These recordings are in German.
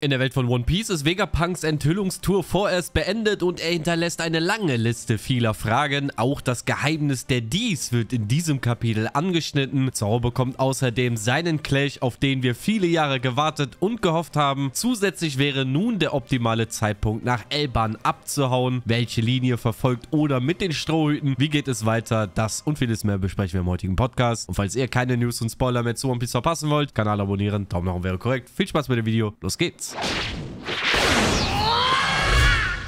In der Welt von One Piece ist Vegapunks Enthüllungstour vorerst beendet und er hinterlässt eine lange Liste vieler Fragen. Auch das Geheimnis der Dies wird in diesem Kapitel angeschnitten. Zoro bekommt außerdem seinen Clash, auf den wir viele Jahre gewartet und gehofft haben. Zusätzlich wäre nun der optimale Zeitpunkt nach Elban abzuhauen. Welche Linie verfolgt oder mit den Strohhüten? Wie geht es weiter? Das und vieles mehr besprechen wir im heutigen Podcast. Und falls ihr keine News und Spoiler mehr zu One Piece verpassen wollt, Kanal abonnieren, Daumen nach oben wäre korrekt. Viel Spaß mit dem Video, los geht's! Yes.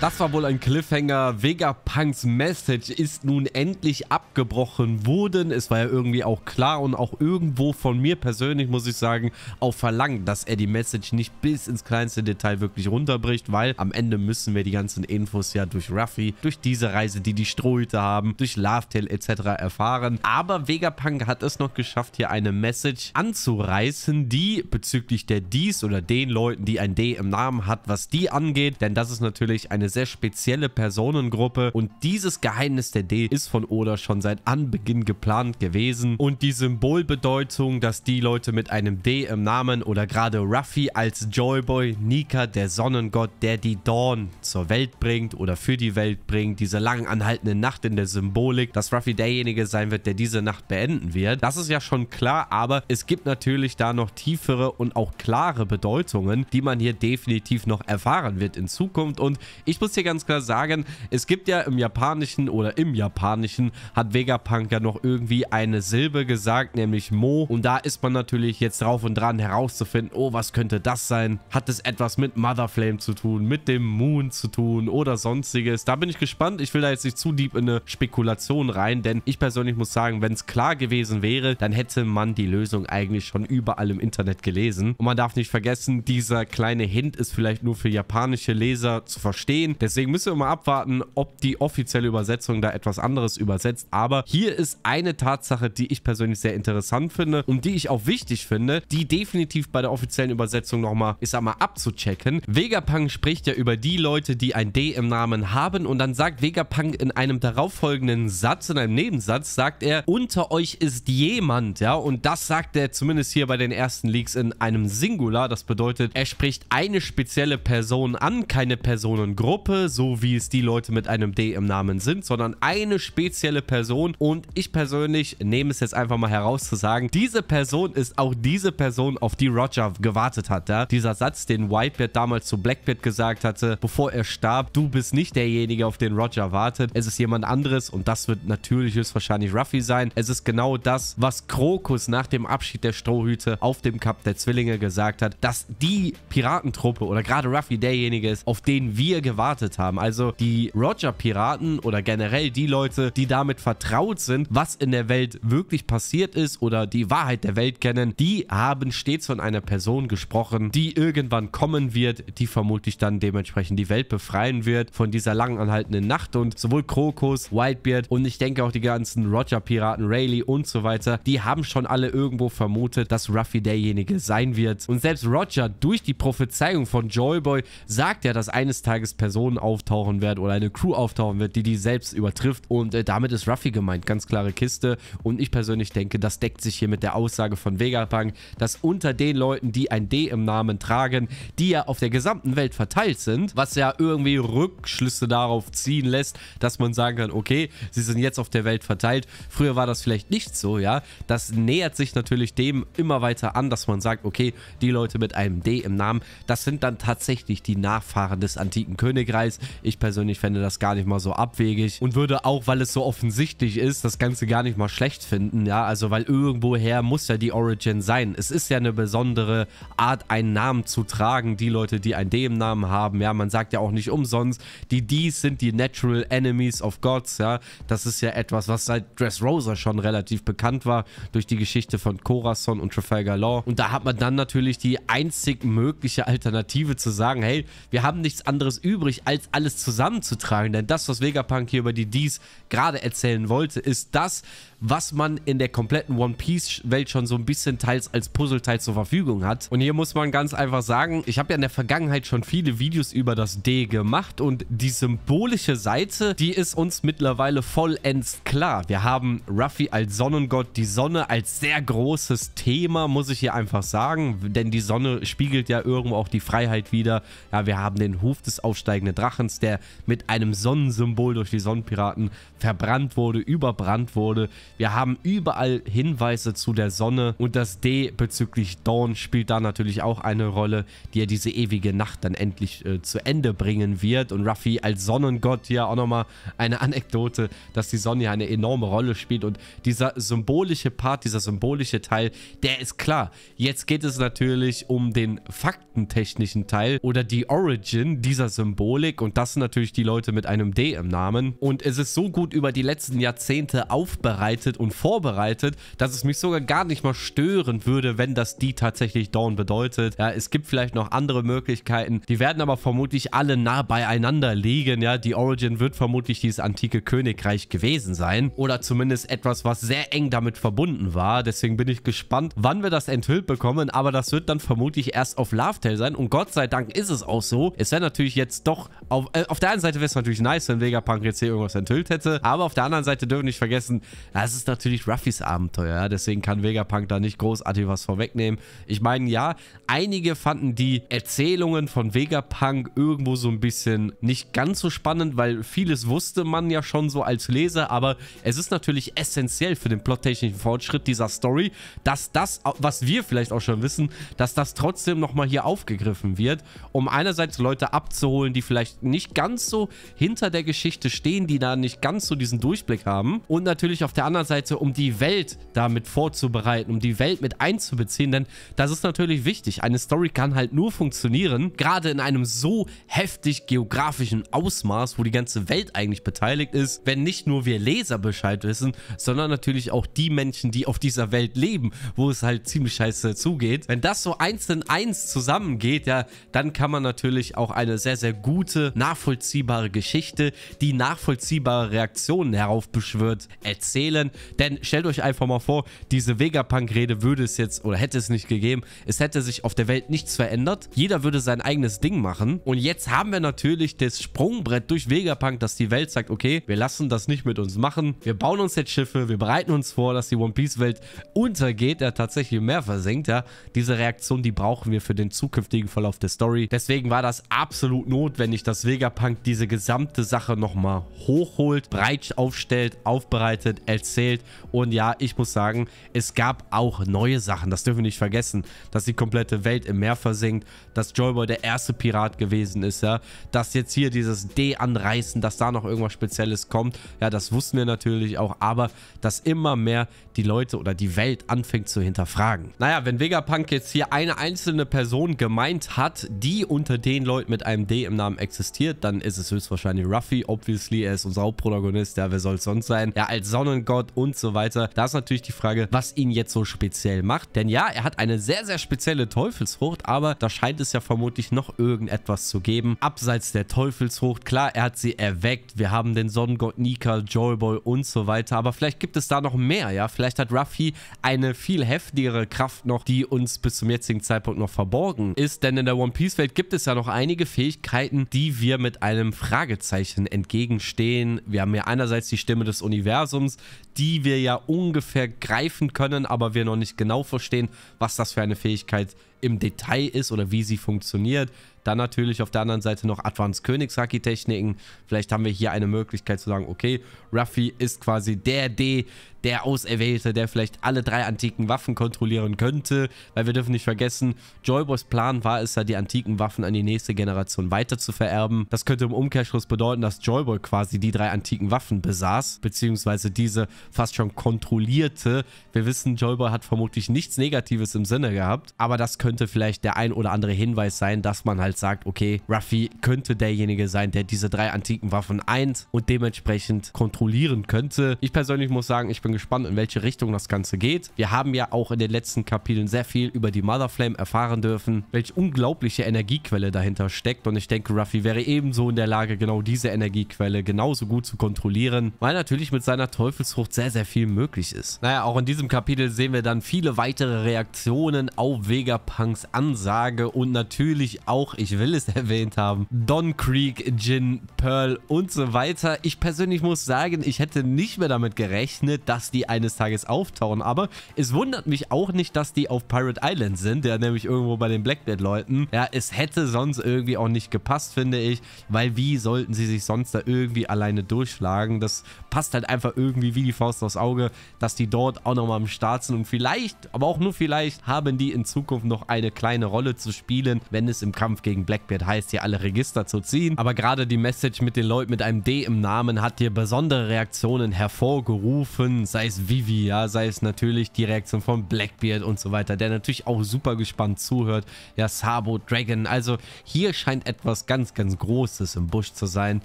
Das war wohl ein Cliffhanger. Vegapunks Message ist nun endlich abgebrochen worden. Es war ja irgendwie auch klar und auch irgendwo von mir persönlich, muss ich sagen, auch verlangt, dass er die Message nicht bis ins kleinste Detail wirklich runterbricht, weil am Ende müssen wir die ganzen Infos ja durch Ruffy, durch diese Reise, die die Strohhüte haben, durch Lovetail etc. erfahren. Aber Vegapunk hat es noch geschafft, hier eine Message anzureißen, die bezüglich der Dies oder den Leuten, die ein D im Namen hat, was die angeht, denn das ist natürlich eine eine sehr spezielle Personengruppe und dieses Geheimnis der D ist von Oda schon seit Anbeginn geplant gewesen und die Symbolbedeutung, dass die Leute mit einem D im Namen oder gerade Ruffy als Joyboy, Nika, der Sonnengott, der die Dawn zur Welt bringt oder für die Welt bringt, diese lang anhaltende Nacht in der Symbolik, dass Ruffy derjenige sein wird, der diese Nacht beenden wird, das ist ja schon klar, aber es gibt natürlich da noch tiefere und auch klare Bedeutungen, die man hier definitiv noch erfahren wird in Zukunft und ich ich muss hier ganz klar sagen, es gibt ja im Japanischen oder im Japanischen hat Vegapunk ja noch irgendwie eine Silbe gesagt, nämlich Mo. Und da ist man natürlich jetzt drauf und dran herauszufinden, oh, was könnte das sein? Hat es etwas mit Motherflame zu tun, mit dem Moon zu tun oder sonstiges? Da bin ich gespannt. Ich will da jetzt nicht zu deep in eine Spekulation rein, denn ich persönlich muss sagen, wenn es klar gewesen wäre, dann hätte man die Lösung eigentlich schon überall im Internet gelesen. Und man darf nicht vergessen, dieser kleine Hint ist vielleicht nur für japanische Leser zu verstehen gehen. Deswegen müssen wir mal abwarten, ob die offizielle Übersetzung da etwas anderes übersetzt. Aber hier ist eine Tatsache, die ich persönlich sehr interessant finde und die ich auch wichtig finde, die definitiv bei der offiziellen Übersetzung nochmal, ist einmal abzuchecken. Vegapunk spricht ja über die Leute, die ein D im Namen haben und dann sagt Vegapunk in einem darauffolgenden Satz, in einem Nebensatz, sagt er, unter euch ist jemand, ja, und das sagt er zumindest hier bei den ersten Leaks in einem Singular. Das bedeutet, er spricht eine spezielle Person an, keine Personengruppe Gruppe, so wie es die Leute mit einem D im Namen sind, sondern eine spezielle Person. Und ich persönlich nehme es jetzt einfach mal heraus zu sagen, diese Person ist auch diese Person, auf die Roger gewartet hat. Ja? Dieser Satz, den Whitebeard damals zu Blackbeard gesagt hatte, bevor er starb, du bist nicht derjenige, auf den Roger wartet. Es ist jemand anderes und das wird natürlich höchstwahrscheinlich Ruffy sein. Es ist genau das, was Krokus nach dem Abschied der Strohhüte auf dem Cup der Zwillinge gesagt hat, dass die Piratentruppe oder gerade Ruffy derjenige ist, auf den wir gewartet erwartet haben. Also die Roger-Piraten oder generell die Leute, die damit vertraut sind, was in der Welt wirklich passiert ist oder die Wahrheit der Welt kennen, die haben stets von einer Person gesprochen, die irgendwann kommen wird, die vermutlich dann dementsprechend die Welt befreien wird von dieser lang anhaltenden Nacht und sowohl Krokus, Whitebeard und ich denke auch die ganzen Roger-Piraten, Rayleigh und so weiter, die haben schon alle irgendwo vermutet, dass Ruffy derjenige sein wird. Und selbst Roger durch die Prophezeiung von Joyboy sagt ja, dass eines Tages Personen Person auftauchen wird oder eine Crew auftauchen wird, die die selbst übertrifft. Und äh, damit ist Ruffy gemeint. Ganz klare Kiste. Und ich persönlich denke, das deckt sich hier mit der Aussage von Vegapunk, dass unter den Leuten, die ein D im Namen tragen, die ja auf der gesamten Welt verteilt sind, was ja irgendwie Rückschlüsse darauf ziehen lässt, dass man sagen kann, okay, sie sind jetzt auf der Welt verteilt. Früher war das vielleicht nicht so, ja. Das nähert sich natürlich dem immer weiter an, dass man sagt, okay, die Leute mit einem D im Namen, das sind dann tatsächlich die Nachfahren des antiken Königs Teufelskreis. Ich persönlich fände das gar nicht mal so abwegig und würde auch, weil es so offensichtlich ist, das Ganze gar nicht mal schlecht finden, ja, also weil irgendwoher muss ja die Origin sein. Es ist ja eine besondere Art, einen Namen zu tragen, die Leute, die einen dem Namen haben, ja, man sagt ja auch nicht umsonst, die Dies sind die Natural Enemies of Gods, ja, das ist ja etwas, was seit Dressrosa schon relativ bekannt war, durch die Geschichte von Corazon und Trafalgar Law und da hat man dann natürlich die einzig mögliche Alternative zu sagen, hey, wir haben nichts anderes übrig, übrig, als alles zusammenzutragen. Denn das, was Vegapunk hier über die Dies gerade erzählen wollte, ist das, was man in der kompletten One Piece-Welt schon so ein bisschen teils als Puzzleteil zur Verfügung hat. Und hier muss man ganz einfach sagen, ich habe ja in der Vergangenheit schon viele Videos über das D gemacht und die symbolische Seite, die ist uns mittlerweile vollends klar. Wir haben Ruffy als Sonnengott, die Sonne als sehr großes Thema, muss ich hier einfach sagen, denn die Sonne spiegelt ja irgendwo auch die Freiheit wieder. Ja, wir haben den Huf des aufsteigenden Drachens, der mit einem Sonnensymbol durch die Sonnenpiraten verbrannt wurde, überbrannt wurde. Wir haben überall Hinweise zu der Sonne und das D bezüglich Dawn spielt da natürlich auch eine Rolle, die ja diese ewige Nacht dann endlich äh, zu Ende bringen wird. Und Ruffy als Sonnengott hier auch nochmal eine Anekdote, dass die Sonne ja eine enorme Rolle spielt und dieser symbolische Part, dieser symbolische Teil, der ist klar. Jetzt geht es natürlich um den faktentechnischen Teil oder die Origin dieser Symbolik und das sind natürlich die Leute mit einem D im Namen. Und es ist so gut über die letzten Jahrzehnte aufbereitet, vorbereitet und vorbereitet, dass es mich sogar gar nicht mal stören würde, wenn das die tatsächlich Dawn bedeutet. Ja, es gibt vielleicht noch andere Möglichkeiten. Die werden aber vermutlich alle nah beieinander liegen. Ja, die Origin wird vermutlich dieses antike Königreich gewesen sein. Oder zumindest etwas, was sehr eng damit verbunden war. Deswegen bin ich gespannt, wann wir das enthüllt bekommen. Aber das wird dann vermutlich erst auf Love sein. Und Gott sei Dank ist es auch so. Es wäre natürlich jetzt doch... Auf, äh, auf der einen Seite wäre es natürlich nice, wenn Vegapunk jetzt hier irgendwas enthüllt hätte. Aber auf der anderen Seite dürfen wir nicht vergessen, das ist ist natürlich Ruffys Abenteuer, ja? deswegen kann Vegapunk da nicht großartig was vorwegnehmen. Ich meine, ja, einige fanden die Erzählungen von Vegapunk irgendwo so ein bisschen nicht ganz so spannend, weil vieles wusste man ja schon so als Leser, aber es ist natürlich essentiell für den plottechnischen Fortschritt dieser Story, dass das, was wir vielleicht auch schon wissen, dass das trotzdem nochmal hier aufgegriffen wird, um einerseits Leute abzuholen, die vielleicht nicht ganz so hinter der Geschichte stehen, die da nicht ganz so diesen Durchblick haben und natürlich auf der anderen Seite, um die Welt damit vorzubereiten, um die Welt mit einzubeziehen, denn das ist natürlich wichtig. Eine Story kann halt nur funktionieren, gerade in einem so heftig geografischen Ausmaß, wo die ganze Welt eigentlich beteiligt ist, wenn nicht nur wir Leser Bescheid wissen, sondern natürlich auch die Menschen, die auf dieser Welt leben, wo es halt ziemlich scheiße zugeht. Wenn das so eins in eins zusammengeht, ja, dann kann man natürlich auch eine sehr, sehr gute, nachvollziehbare Geschichte, die nachvollziehbare Reaktionen heraufbeschwört, erzählen können. Denn stellt euch einfach mal vor, diese Vegapunk-Rede würde es jetzt oder hätte es nicht gegeben. Es hätte sich auf der Welt nichts verändert. Jeder würde sein eigenes Ding machen. Und jetzt haben wir natürlich das Sprungbrett durch Vegapunk, dass die Welt sagt, okay, wir lassen das nicht mit uns machen. Wir bauen uns jetzt Schiffe, wir bereiten uns vor, dass die One Piece-Welt untergeht, ja tatsächlich mehr versenkt, ja. Diese Reaktion, die brauchen wir für den zukünftigen Verlauf der Story. Deswegen war das absolut notwendig, dass Vegapunk diese gesamte Sache nochmal hochholt, breit aufstellt, aufbereitet, etc erzählt. Und ja, ich muss sagen, es gab auch neue Sachen. Das dürfen wir nicht vergessen. Dass die komplette Welt im Meer versinkt. Dass Joyboy der erste Pirat gewesen ist, ja. Dass jetzt hier dieses D anreißen, dass da noch irgendwas Spezielles kommt. Ja, das wussten wir natürlich auch. Aber dass immer mehr die Leute oder die Welt anfängt zu hinterfragen. Naja, wenn Vegapunk jetzt hier eine einzelne Person gemeint hat, die unter den Leuten mit einem D im Namen existiert, dann ist es höchstwahrscheinlich Ruffy. Obviously, er ist unser Hauptprotagonist. Ja, wer soll es sonst sein? Ja, als Sonnengott wird und so weiter. Da ist natürlich die Frage, was ihn jetzt so speziell macht. Denn ja, er hat eine sehr, sehr spezielle Teufelsfrucht, aber da scheint es ja vermutlich noch irgendetwas zu geben. Abseits der Teufelsfrucht, klar, er hat sie erweckt. Wir haben den Sonnengott Nika, Joyboy und so weiter. Aber vielleicht gibt es da noch mehr, ja. Vielleicht hat Ruffy eine viel heftigere Kraft noch, die uns bis zum jetzigen Zeitpunkt noch verborgen ist. Denn in der One Piece Welt gibt es ja noch einige Fähigkeiten, die wir mit einem Fragezeichen entgegenstehen. Wir haben ja einerseits die Stimme des Universums, die wir ja ungefähr greifen können, aber wir noch nicht genau verstehen, was das für eine Fähigkeit ist im Detail ist oder wie sie funktioniert. Dann natürlich auf der anderen Seite noch Advanced Königshaki-Techniken. Vielleicht haben wir hier eine Möglichkeit zu sagen, okay, Ruffy ist quasi der D, der Auserwählte, der vielleicht alle drei antiken Waffen kontrollieren könnte. Weil wir dürfen nicht vergessen, Joyboys Plan war es ja, die antiken Waffen an die nächste Generation weiter zu vererben. Das könnte im Umkehrschluss bedeuten, dass Joyboy quasi die drei antiken Waffen besaß, beziehungsweise diese fast schon kontrollierte. Wir wissen, Joyboy hat vermutlich nichts Negatives im Sinne gehabt, aber das könnte könnte vielleicht der ein oder andere Hinweis sein, dass man halt sagt, okay, Ruffy könnte derjenige sein, der diese drei antiken Waffen eint und dementsprechend kontrollieren könnte. Ich persönlich muss sagen, ich bin gespannt, in welche Richtung das Ganze geht. Wir haben ja auch in den letzten Kapiteln sehr viel über die Mother Flame erfahren dürfen, welche unglaubliche Energiequelle dahinter steckt und ich denke, Ruffy wäre ebenso in der Lage, genau diese Energiequelle genauso gut zu kontrollieren, weil natürlich mit seiner Teufelsfrucht sehr, sehr viel möglich ist. Naja, auch in diesem Kapitel sehen wir dann viele weitere Reaktionen auf Vegapunk Anhangs Ansage und natürlich auch, ich will es erwähnt haben, Don Creek, Jin, Pearl und so weiter. Ich persönlich muss sagen, ich hätte nicht mehr damit gerechnet, dass die eines Tages auftauchen, aber es wundert mich auch nicht, dass die auf Pirate Island sind, ja, nämlich irgendwo bei den Blackbeard-Leuten. Ja, es hätte sonst irgendwie auch nicht gepasst, finde ich, weil wie sollten sie sich sonst da irgendwie alleine durchschlagen? Das passt halt einfach irgendwie wie die Faust aufs Auge, dass die dort auch nochmal am Start sind und vielleicht, aber auch nur vielleicht, haben die in Zukunft noch eine kleine Rolle zu spielen, wenn es im Kampf gegen Blackbeard heißt, hier alle Register zu ziehen. Aber gerade die Message mit den Leuten mit einem D im Namen hat hier besondere Reaktionen hervorgerufen, sei es Vivi, ja, sei es natürlich die Reaktion von Blackbeard und so weiter, der natürlich auch super gespannt zuhört. Ja, Sabo, Dragon, also hier scheint etwas ganz, ganz Großes im Busch zu sein,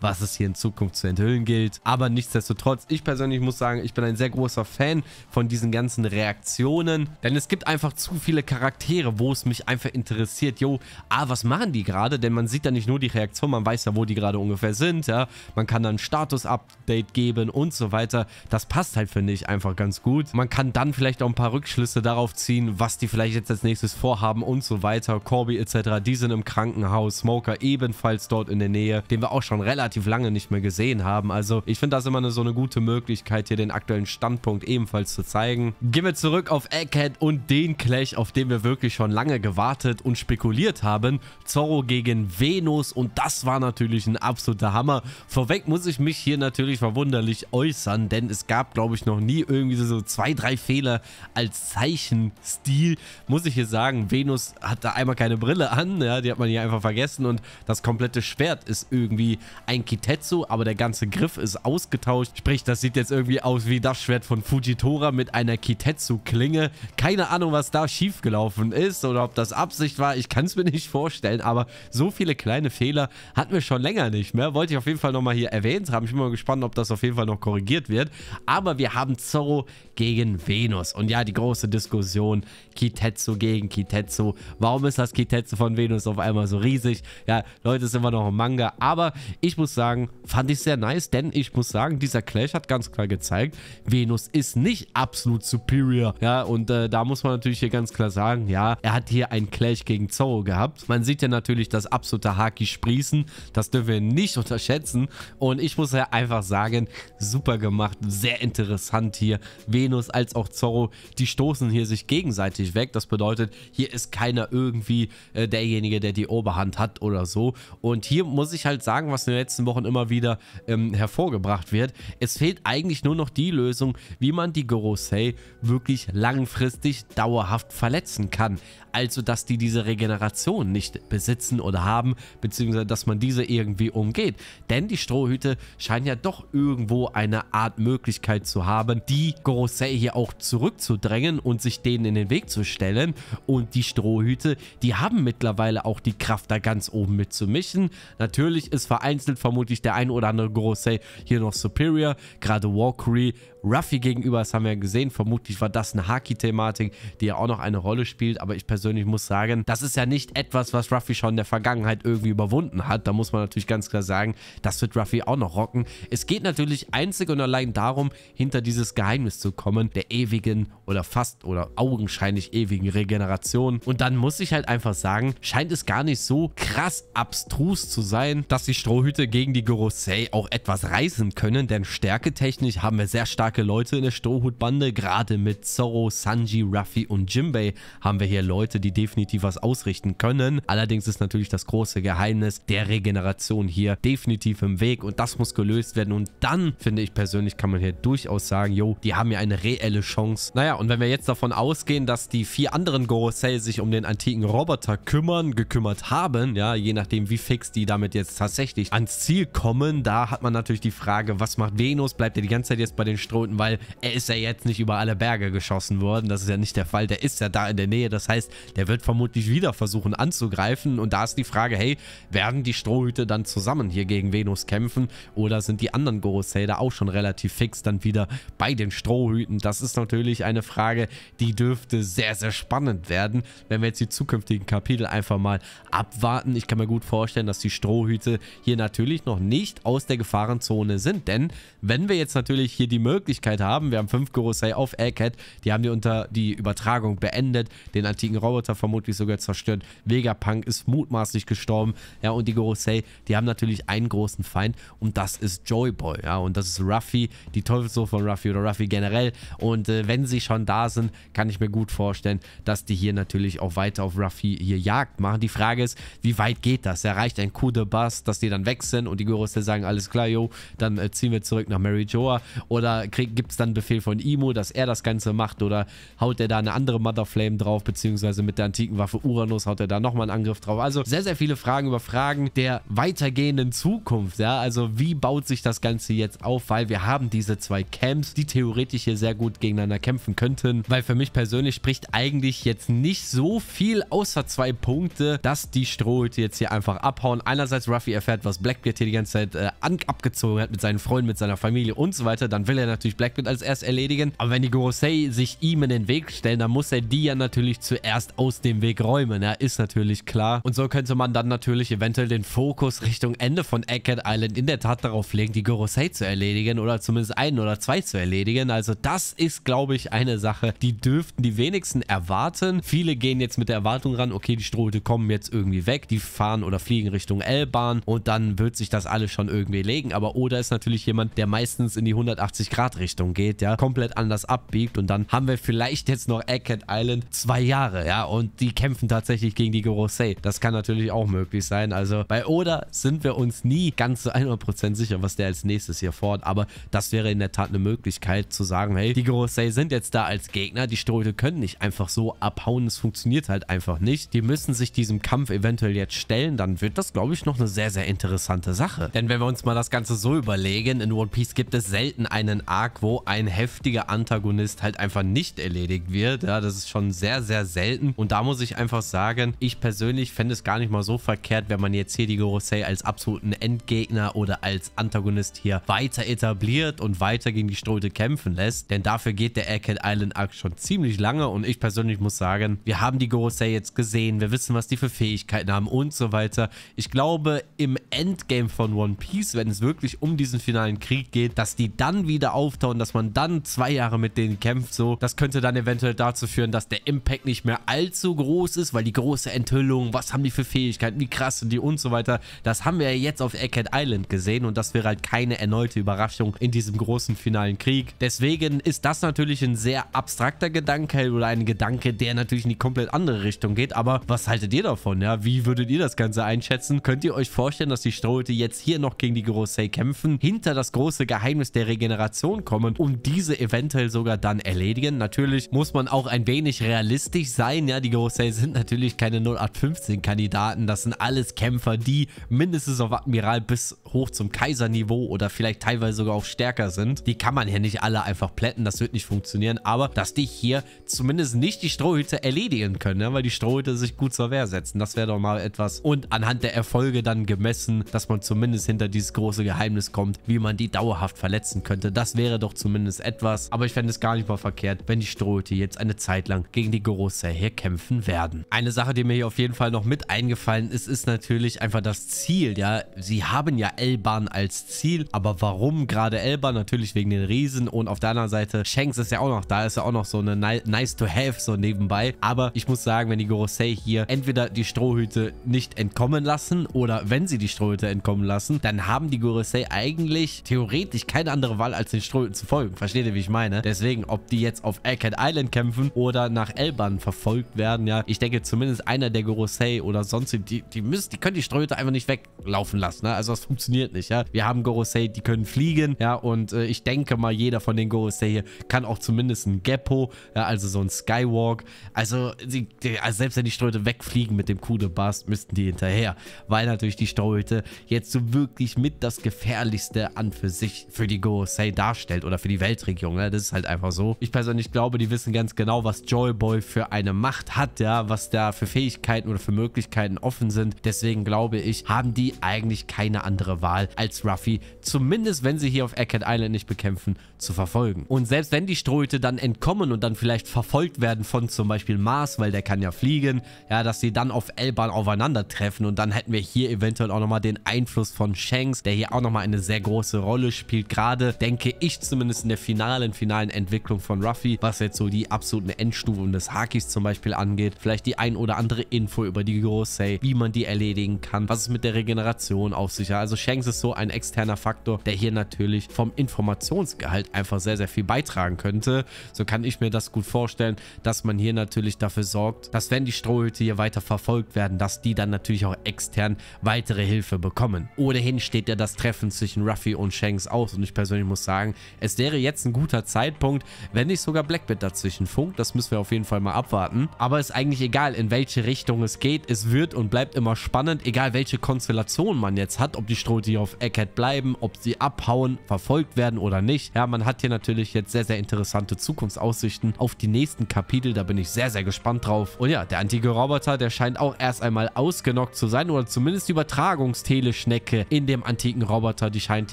was es hier in Zukunft zu enthüllen gilt. Aber nichtsdestotrotz, ich persönlich muss sagen, ich bin ein sehr großer Fan von diesen ganzen Reaktionen, denn es gibt einfach zu viele Charaktere wäre, wo es mich einfach interessiert, jo, ah, was machen die gerade? Denn man sieht da nicht nur die Reaktion, man weiß ja, wo die gerade ungefähr sind, ja. Man kann dann Status-Update geben und so weiter. Das passt halt, finde ich, einfach ganz gut. Man kann dann vielleicht auch ein paar Rückschlüsse darauf ziehen, was die vielleicht jetzt als nächstes vorhaben und so weiter. Corby etc., die sind im Krankenhaus. Smoker ebenfalls dort in der Nähe, den wir auch schon relativ lange nicht mehr gesehen haben. Also ich finde das immer eine, so eine gute Möglichkeit, hier den aktuellen Standpunkt ebenfalls zu zeigen. Gehen wir zurück auf Egghead und den Clash, auf den wir wirklich schon lange gewartet und spekuliert haben. Zorro gegen Venus und das war natürlich ein absoluter Hammer. Vorweg muss ich mich hier natürlich verwunderlich äußern, denn es gab, glaube ich, noch nie irgendwie so zwei, drei Fehler als Zeichenstil. Muss ich hier sagen, Venus hat da einmal keine Brille an, ja, die hat man hier einfach vergessen und das komplette Schwert ist irgendwie ein Kitetsu, aber der ganze Griff ist ausgetauscht. Sprich, das sieht jetzt irgendwie aus wie das Schwert von Fujitora mit einer Kitetsu-Klinge. Keine Ahnung, was da schiefgelaufen ist ist oder ob das Absicht war. Ich kann es mir nicht vorstellen, aber so viele kleine Fehler hatten wir schon länger nicht mehr. Wollte ich auf jeden Fall nochmal hier erwähnt haben. Ich bin mal gespannt, ob das auf jeden Fall noch korrigiert wird. Aber wir haben Zorro gegen Venus. Und ja, die große Diskussion Kitetsu gegen Kitetsu. Warum ist das Kitetsu von Venus auf einmal so riesig? Ja, Leute, ist immer noch ein Manga. Aber ich muss sagen, fand ich sehr nice, denn ich muss sagen, dieser Clash hat ganz klar gezeigt, Venus ist nicht absolut superior. Ja, und äh, da muss man natürlich hier ganz klar sagen, ja, er hat hier einen Clash gegen Zorro gehabt. Man sieht ja natürlich das absolute Haki sprießen. Das dürfen wir nicht unterschätzen. Und ich muss ja einfach sagen, super gemacht, sehr interessant hier. Venus als auch Zorro, die stoßen hier sich gegenseitig weg. Das bedeutet, hier ist keiner irgendwie äh, derjenige, der die Oberhand hat oder so. Und hier muss ich halt sagen, was in den letzten Wochen immer wieder ähm, hervorgebracht wird. Es fehlt eigentlich nur noch die Lösung, wie man die Gorosei wirklich langfristig dauerhaft verletzen kann also dass die diese Regeneration nicht besitzen oder haben, beziehungsweise dass man diese irgendwie umgeht. Denn die Strohhüte scheinen ja doch irgendwo eine Art Möglichkeit zu haben, die Gorosei hier auch zurückzudrängen und sich denen in den Weg zu stellen. Und die Strohhüte, die haben mittlerweile auch die Kraft, da ganz oben mitzumischen. Natürlich ist vereinzelt vermutlich der ein oder andere Gorosei hier noch superior, gerade Walkery Ruffy gegenüber, das haben wir ja gesehen. Vermutlich war das eine Haki-Thematik, die ja auch noch eine Rolle spielt. Aber ich persönlich muss sagen, das ist ja nicht etwas, was Ruffy schon in der Vergangenheit irgendwie überwunden hat. Da muss man natürlich ganz klar sagen, das wird Ruffy auch noch rocken. Es geht natürlich einzig und allein darum, hinter dieses Geheimnis zu kommen, der ewigen oder fast oder augenscheinlich ewigen Regeneration. Und dann muss ich halt einfach sagen, scheint es gar nicht so krass abstrus zu sein, dass die Strohhüte gegen die Gorosei auch etwas reißen können, denn stärketechnisch haben wir sehr starke starke Leute in der Strohhutbande. Gerade mit Zorro, Sanji, Ruffy und Jimbei haben wir hier Leute, die definitiv was ausrichten können. Allerdings ist natürlich das große Geheimnis der Regeneration hier definitiv im Weg und das muss gelöst werden. Und dann, finde ich persönlich, kann man hier durchaus sagen, jo, die haben ja eine reelle Chance. Naja, und wenn wir jetzt davon ausgehen, dass die vier anderen Gorosei sich um den antiken Roboter kümmern, gekümmert haben, ja, je nachdem, wie fix die damit jetzt tatsächlich ans Ziel kommen, da hat man natürlich die Frage, was macht Venus? Bleibt er die ganze Zeit jetzt bei den Stroh gefunden, weil er ist ja jetzt nicht über alle Berge geschossen worden. Das ist ja nicht der Fall. Der ist ja da in der Nähe. Das heißt, der wird vermutlich wieder versuchen anzugreifen. Und da ist die Frage, hey, werden die Strohhüte dann zusammen hier gegen Venus kämpfen? Oder sind die anderen Gorosäder auch schon relativ fix dann wieder bei den Strohhüten? Das ist natürlich eine Frage, die dürfte sehr, sehr spannend werden, wenn wir jetzt die zukünftigen Kapitel einfach mal abwarten. Ich kann mir gut vorstellen, dass die Strohhüte hier natürlich noch nicht aus der Gefahrenzone sind. Denn wenn wir jetzt natürlich hier die Möglichkeit Möglichkeit haben. Wir haben fünf Gorosei auf Egghead. Die haben die unter die Übertragung beendet. Den antiken Roboter vermutlich sogar zerstört. Vegapunk ist mutmaßlich gestorben. Ja, und die Gorosei, die haben natürlich einen großen Feind. Und das ist Joy Boy. Ja, und das ist Ruffy, die Teufelshof von Ruffy oder Ruffy generell. Und äh, wenn sie schon da sind, kann ich mir gut vorstellen, dass die hier natürlich auch weiter auf Ruffy hier Jagd machen. Die Frage ist, wie weit geht das? Erreicht ein Coup de Bus, dass die dann weg sind und die Gorosei sagen, alles klar, yo, dann äh, ziehen wir zurück nach Mary Joa oder gibt es dann einen Befehl von Imo, dass er das Ganze macht oder haut er da eine andere Motherflame drauf, beziehungsweise mit der antiken Waffe Uranus haut er da nochmal einen Angriff drauf. Also sehr, sehr viele Fragen über Fragen der weitergehenden Zukunft, ja, also wie baut sich das Ganze jetzt auf, weil wir haben diese zwei Camps, die theoretisch hier sehr gut gegeneinander kämpfen könnten, weil für mich persönlich spricht eigentlich jetzt nicht so viel, außer zwei Punkte, dass die Strohhüte jetzt hier einfach abhauen. Einerseits Ruffy erfährt, was Blackbeard hier die ganze Zeit äh, abgezogen hat mit seinen Freunden, mit seiner Familie und so weiter, dann will er natürlich natürlich Blackbeard als erst erledigen. Aber wenn die Gorosei sich ihm in den Weg stellen, dann muss er die ja natürlich zuerst aus dem Weg räumen. Ja, ist natürlich klar. Und so könnte man dann natürlich eventuell den Fokus Richtung Ende von Eckert Island in der Tat darauf legen, die Gorosei zu erledigen oder zumindest einen oder zwei zu erledigen. Also das ist, glaube ich, eine Sache, die dürften die wenigsten erwarten. Viele gehen jetzt mit der Erwartung ran, okay, die Strohhüte kommen jetzt irgendwie weg, die fahren oder fliegen Richtung L-Bahn und dann wird sich das alles schon irgendwie legen. Aber Oda ist natürlich jemand, der meistens in die 180 Grad West-Richtung geht, ja, komplett anders abbiegt und dann haben wir vielleicht jetzt noch Egghead Island zwei Jahre, ja, und die kämpfen tatsächlich gegen die Gorosei. Das kann natürlich auch möglich sein. Also bei Oda sind wir uns nie ganz zu 100% sicher, was der als nächstes hier fordert, aber das wäre in der Tat eine Möglichkeit zu sagen, hey, die Gorosei sind jetzt da als Gegner, die Strohhüte können nicht einfach so abhauen, es funktioniert halt einfach nicht. Die müssen sich diesem Kampf eventuell jetzt stellen, dann wird das, glaube ich, noch eine sehr, sehr interessante Sache. Denn wenn wir uns mal das Ganze so überlegen, in One Piece gibt es selten einen Arc, Tag, wo ein heftiger Antagonist halt einfach nicht erledigt wird. Ja, das ist schon sehr, sehr selten. Und da muss ich einfach sagen, ich persönlich fände es gar nicht mal so verkehrt, wenn man jetzt hier die Gorosei als absoluten Endgegner oder als Antagonist hier weiter etabliert und weiter gegen die Ströte kämpfen lässt. Denn dafür geht der Egghead Island Arc schon ziemlich lange und ich persönlich muss sagen, wir haben die Gorosei jetzt gesehen, wir wissen, was die für Fähigkeiten haben und so weiter. Ich glaube, im Endgame von One Piece, wenn es wirklich um diesen finalen Krieg geht, dass die dann wieder auf kämpfte und dass man dann zwei Jahre mit denen kämpft, so, das könnte dann eventuell dazu führen, dass der Impact nicht mehr allzu groß ist, weil die große Enthüllung, was haben die für Fähigkeiten, wie krass sind die und so weiter, das haben wir ja jetzt auf Egghead Island gesehen und das wäre halt keine erneute Überraschung in diesem großen finalen Krieg. Deswegen ist das natürlich ein sehr abstrakter Gedanke oder ein Gedanke, der natürlich in die komplett andere Richtung geht, aber was haltet ihr davon, ja? Wie würdet ihr das Ganze einschätzen? Könnt ihr euch vorstellen, dass die Strohte jetzt hier noch gegen die Gorosei kämpfen, hinter das große Geheimnis der Regeneration bekommen und diese eventuell sogar dann erledigen. Natürlich muss man auch ein wenig realistisch sein. Ja, die Ghost Sail sind natürlich keine 0815 Kandidaten. Das sind alles Kämpfer, die mindestens auf Admiral bis hoch zum Kaiserniveau oder vielleicht teilweise sogar auch stärker sind. Die kann man ja nicht alle einfach plätten. Das wird nicht funktionieren. Aber dass die hier zumindest nicht die Strohhüte erledigen können, ja, weil die Strohhüte sich gut zur Wehr setzen. Das wäre doch mal etwas. Und anhand der Erfolge dann gemessen, dass man zumindest hinter dieses große Geheimnis kommt, wie man die dauerhaft verletzen könnte. Das wäre wäre doch zumindest etwas. Aber ich fände es gar nicht mal verkehrt, wenn die Strohhüte jetzt eine Zeit lang gegen die Gorosei hier kämpfen werden. Eine Sache, die mir hier auf jeden Fall noch mit eingefallen ist, ist natürlich einfach das Ziel. Ja, sie haben ja Elban als Ziel, aber warum gerade Elban? Natürlich wegen den Riesen und auf der anderen Seite Shanks ist ja auch noch da, ist ja auch noch so eine nice to have so nebenbei. Aber ich muss sagen, wenn die Gorosei hier entweder die Strohhüte nicht entkommen lassen oder wenn sie die Strohhüte entkommen lassen, dann haben die Gorosei eigentlich theoretisch keine andere Wahl als den Strohhüte Ströten zu folgen. Versteht ihr, wie ich meine? Deswegen, ob die jetzt auf Egghead Island kämpfen oder nach Elban verfolgt werden, ja, ich denke zumindest einer der Gorosei oder sonst, die, die müssen, die können die Ströte einfach nicht weglaufen lassen, ne? Also das funktioniert nicht, ja. Wir haben Gorosei, die können fliegen, ja, und äh, ich denke mal, jeder von den Gorosei hier kann auch zumindest ein Gepo, ja, also so ein Skywalk. Also, die, die, also selbst wenn die Ströte wegfliegen mit dem Coup Bast, müssten die hinterher, weil natürlich die Ströte jetzt so wirklich mit das Gefährlichste an für sich für die Gorosei darstellen darstellt oder für die Weltregierung. Ne? Das ist halt einfach so. Ich persönlich glaube, die wissen ganz genau, was Joyboy für eine Macht hat, ja, was da für Fähigkeiten oder für Möglichkeiten offen sind. Deswegen glaube ich, haben die eigentlich keine andere Wahl als Ruffy, zumindest wenn sie hier auf Eckhead Island nicht bekämpfen, zu verfolgen. Und selbst wenn die Ströte dann entkommen und dann vielleicht verfolgt werden von zum Beispiel Mars, weil der kann ja fliegen, ja, dass sie dann auf Elban aufeinandertreffen und dann hätten wir hier eventuell auch nochmal den Einfluss von Shanks, der hier auch nochmal eine sehr große Rolle spielt. Gerade denke ich sich zumindest in der finalen, finalen Entwicklung von Ruffy, was jetzt so die absoluten Endstufen des Hakis zum Beispiel angeht, vielleicht die ein oder andere Info über die Gorosei, wie man die erledigen kann, was es mit der Regeneration auf sich hat. Also Shanks ist so ein externer Faktor, der hier natürlich vom Informationsgehalt einfach sehr, sehr viel beitragen könnte. So kann ich mir das gut vorstellen, dass man hier natürlich dafür sorgt, dass wenn die Strohhüte hier weiter verfolgt werden, dass die dann natürlich auch extern weitere Hilfe bekommen. Ohnehin steht ja das Treffen zwischen Ruffy und Shanks aus und ich persönlich muss sagen, es wäre jetzt ein guter Zeitpunkt, wenn nicht sogar Blackbird dazwischen funkt. Das müssen wir auf jeden Fall mal abwarten. Aber ist eigentlich egal, in welche Richtung es geht. Es wird und bleibt immer spannend, egal welche Konstellation man jetzt hat. Ob die Strohtiere auf Eckhead bleiben, ob sie abhauen, verfolgt werden oder nicht. Ja, man hat hier natürlich jetzt sehr, sehr interessante Zukunftsaussichten auf die nächsten Kapitel. Da bin ich sehr, sehr gespannt drauf. Und ja, der antike Roboter, der scheint auch erst einmal ausgenockt zu sein oder zumindest die Übertragungsteleschnecke in dem antiken Roboter, die scheint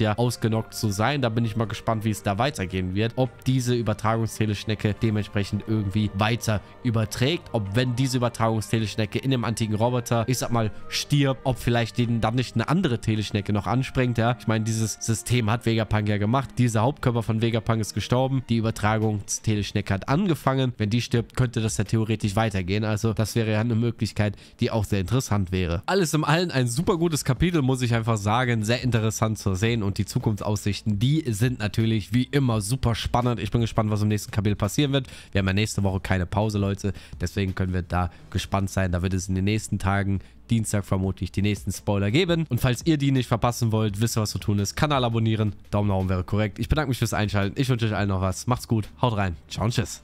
ja ausgenockt zu sein. Da bin ich mal gespannt, wie es da weitergehen wird, ob diese Übertragungsteleschnecke dementsprechend irgendwie weiter überträgt, ob wenn diese Übertragungsteleschnecke in dem antiken Roboter, ich sag mal, stirbt, ob vielleicht den dann nicht eine andere Teleschnecke noch anspringt, ja. Ich meine, dieses System hat Vegapunk ja gemacht. Dieser Hauptkörper von Vegapunk ist gestorben. Die Übertragungsteleschnecke hat angefangen. Wenn die stirbt, könnte das ja theoretisch weitergehen. Also das wäre ja eine Möglichkeit, die auch sehr interessant wäre. Alles im Allen ein super gutes Kapitel, muss ich einfach sagen. Sehr interessant zu sehen und die Zukunftsaussichten, die sind natürlich natürlich wie immer super spannend. Ich bin gespannt, was im nächsten Kapitel passieren wird. Wir haben ja nächste Woche keine Pause, Leute. Deswegen können wir da gespannt sein. Da wird es in den nächsten Tagen Dienstag vermutlich die nächsten Spoiler geben. Und falls ihr die nicht verpassen wollt, wisst ihr, was zu tun ist. Kanal abonnieren, Daumen nach oben wäre korrekt. Ich bedanke mich fürs Einschalten. Ich wünsche euch allen noch was. Macht's gut, haut rein. Ciao und tschüss.